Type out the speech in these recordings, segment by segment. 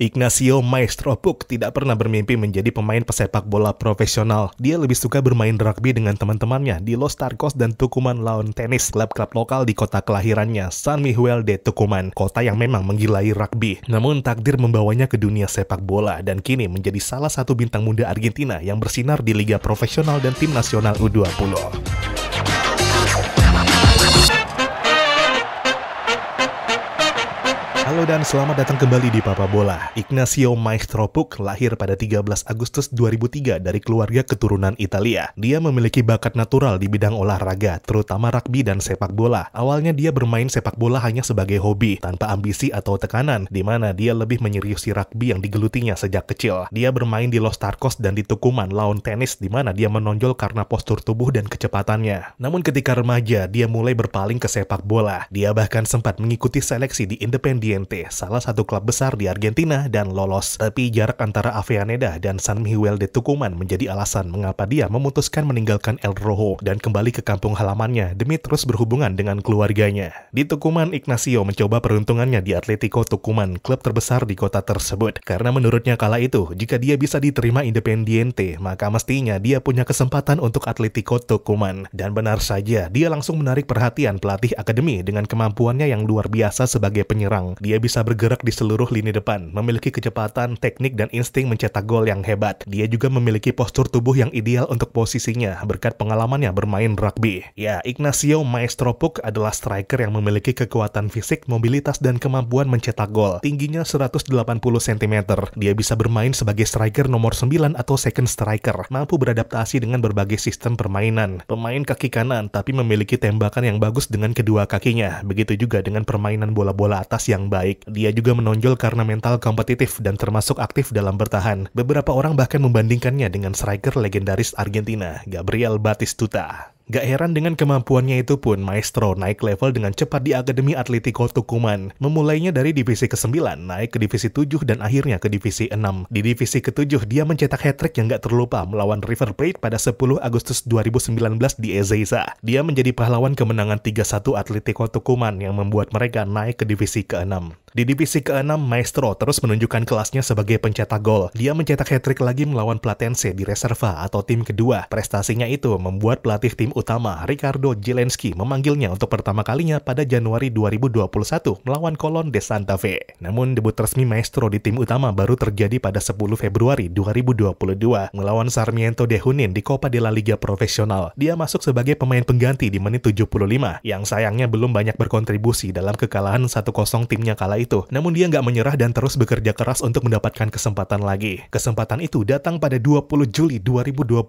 Ignacio Maestro Puk tidak pernah bermimpi menjadi pemain pesepak bola profesional. Dia lebih suka bermain rugby dengan teman-temannya di Los Tarcos dan Tucuman Lawn Tennis, klub-klub lokal di kota kelahirannya, San Miguel de Tucuman, kota yang memang menggilai rugby. Namun takdir membawanya ke dunia sepak bola dan kini menjadi salah satu bintang muda Argentina yang bersinar di liga profesional dan tim nasional U20. Halo dan selamat datang kembali di Papa Bola. Ignacio Maestro Puk lahir pada 13 Agustus 2003 dari keluarga keturunan Italia. Dia memiliki bakat natural di bidang olahraga, terutama rugby dan sepak bola. Awalnya dia bermain sepak bola hanya sebagai hobi, tanpa ambisi atau tekanan, di mana dia lebih menyeriusi rugby yang digelutinya sejak kecil. Dia bermain di Los Tarcos dan di Tukuman lawan tenis, di mana dia menonjol karena postur tubuh dan kecepatannya. Namun ketika remaja, dia mulai berpaling ke sepak bola. Dia bahkan sempat mengikuti seleksi di Independiente Independiente, salah satu klub besar di Argentina dan lolos. Tapi jarak antara Avellaneda dan San Miguel de Tucumán menjadi alasan mengapa dia memutuskan meninggalkan El Rojo dan kembali ke kampung halamannya demi terus berhubungan dengan keluarganya. Di Tucumán, Ignacio mencoba peruntungannya di Atletico Tucumán, klub terbesar di kota tersebut. Karena menurutnya kala itu, jika dia bisa diterima Independiente, maka mestinya dia punya kesempatan untuk Atletico Tucumán. Dan benar saja, dia langsung menarik perhatian pelatih akademi dengan kemampuannya yang luar biasa sebagai penyerang. Dia bisa bergerak di seluruh lini depan, memiliki kecepatan, teknik, dan insting mencetak gol yang hebat. Dia juga memiliki postur tubuh yang ideal untuk posisinya berkat pengalamannya bermain rugby. Ya, Ignacio Maestro Puk adalah striker yang memiliki kekuatan fisik, mobilitas, dan kemampuan mencetak gol. Tingginya 180 cm. Dia bisa bermain sebagai striker nomor 9 atau second striker, mampu beradaptasi dengan berbagai sistem permainan. Pemain kaki kanan, tapi memiliki tembakan yang bagus dengan kedua kakinya. Begitu juga dengan permainan bola-bola atas yang baik baik. Dia juga menonjol karena mental kompetitif dan termasuk aktif dalam bertahan. Beberapa orang bahkan membandingkannya dengan striker legendaris Argentina, Gabriel Batistuta. Gak heran dengan kemampuannya itu pun, Maestro naik level dengan cepat di Akademi Atletico Tucuman. Memulainya dari divisi ke-9, naik ke divisi 7, dan akhirnya ke divisi 6. Di divisi ke-7, dia mencetak hat-trick yang gak terlupa melawan River Plate pada 10 Agustus 2019 di Ezeiza. Dia menjadi pahlawan kemenangan 3-1 Atletico Tucuman yang membuat mereka naik ke divisi ke-6. Di divisi ke-6, Maestro terus menunjukkan kelasnya sebagai pencetak gol. Dia mencetak hat-trick lagi melawan Platense di Reserva atau tim kedua. Prestasinya itu membuat pelatih tim utama, Ricardo Jelenski, memanggilnya untuk pertama kalinya pada Januari 2021 melawan Colon de Santa Fe. Namun, debut resmi Maestro di tim utama baru terjadi pada 10 Februari 2022 melawan Sarmiento de Hunin di Copa de la Liga Profesional. Dia masuk sebagai pemain pengganti di menit 75, yang sayangnya belum banyak berkontribusi dalam kekalahan 1-0 timnya kala itu. Namun dia nggak menyerah dan terus bekerja keras untuk mendapatkan kesempatan lagi. Kesempatan itu datang pada 20 Juli 2022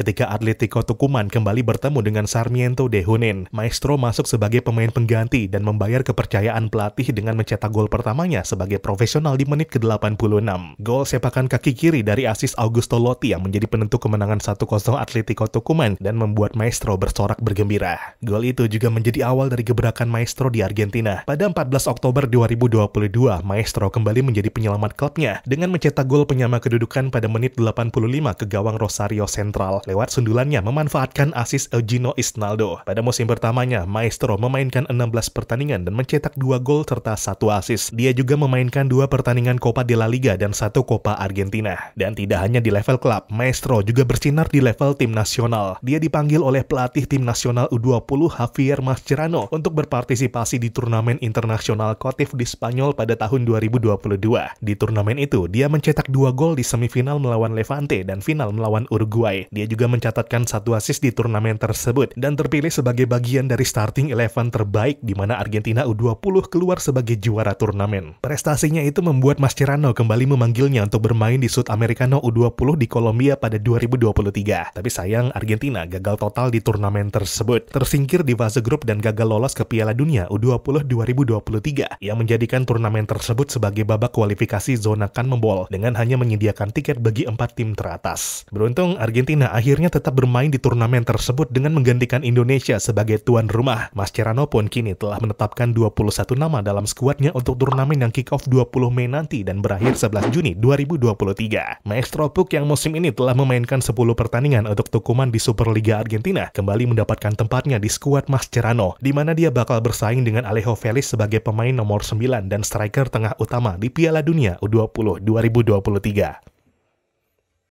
ketika Atletico Tucuman kembali bertemu dengan Sarmiento de Hunin. Maestro masuk sebagai pemain pengganti dan membayar kepercayaan pelatih dengan mencetak gol pertamanya sebagai profesional di menit ke-86. Gol sepakan kaki kiri dari asis Augusto Lotti yang menjadi penentu kemenangan 1-0 Atletico Tucuman dan membuat Maestro bersorak bergembira. Gol itu juga menjadi awal dari gebrakan Maestro di Argentina. Pada 14 Oktober 2022, 2022, Maestro kembali menjadi penyelamat klubnya dengan mencetak gol penyama kedudukan pada menit 85 ke gawang Rosario Central lewat sundulannya memanfaatkan asis Eugenio Isnaldo. Pada musim pertamanya, Maestro memainkan 16 pertandingan dan mencetak 2 gol serta satu asis. Dia juga memainkan dua pertandingan Copa de la Liga dan satu Copa Argentina. Dan tidak hanya di level klub, Maestro juga bersinar di level tim nasional. Dia dipanggil oleh pelatih tim nasional U20 Javier Mascherano untuk berpartisipasi di turnamen internasional Kotif di Spanyol pada tahun 2022. Di turnamen itu, dia mencetak dua gol di semifinal melawan Levante dan final melawan Uruguay. Dia juga mencatatkan satu assist di turnamen tersebut dan terpilih sebagai bagian dari starting eleven terbaik di mana Argentina U20 keluar sebagai juara turnamen. Prestasinya itu membuat Mascherano kembali memanggilnya untuk bermain di Sud Americano U20 di Kolombia pada 2023. Tapi sayang, Argentina gagal total di turnamen tersebut. Tersingkir di fase grup dan gagal lolos ke Piala Dunia U20 2023 yang menjadi menjadikan turnamen tersebut sebagai babak kualifikasi zona membol dengan hanya menyediakan tiket bagi empat tim teratas. Beruntung, Argentina akhirnya tetap bermain di turnamen tersebut dengan menggantikan Indonesia sebagai tuan rumah. Mascherano pun kini telah menetapkan 21 nama dalam skuadnya untuk turnamen yang kick-off 20 Mei nanti dan berakhir 11 Juni 2023. Maestro Puk yang musim ini telah memainkan 10 pertandingan untuk Tukuman di Superliga Argentina kembali mendapatkan tempatnya di skuad Mascherano, di mana dia bakal bersaing dengan Alejo Feliz sebagai pemain nomor 9 dan striker tengah utama di Piala Dunia U20 2023.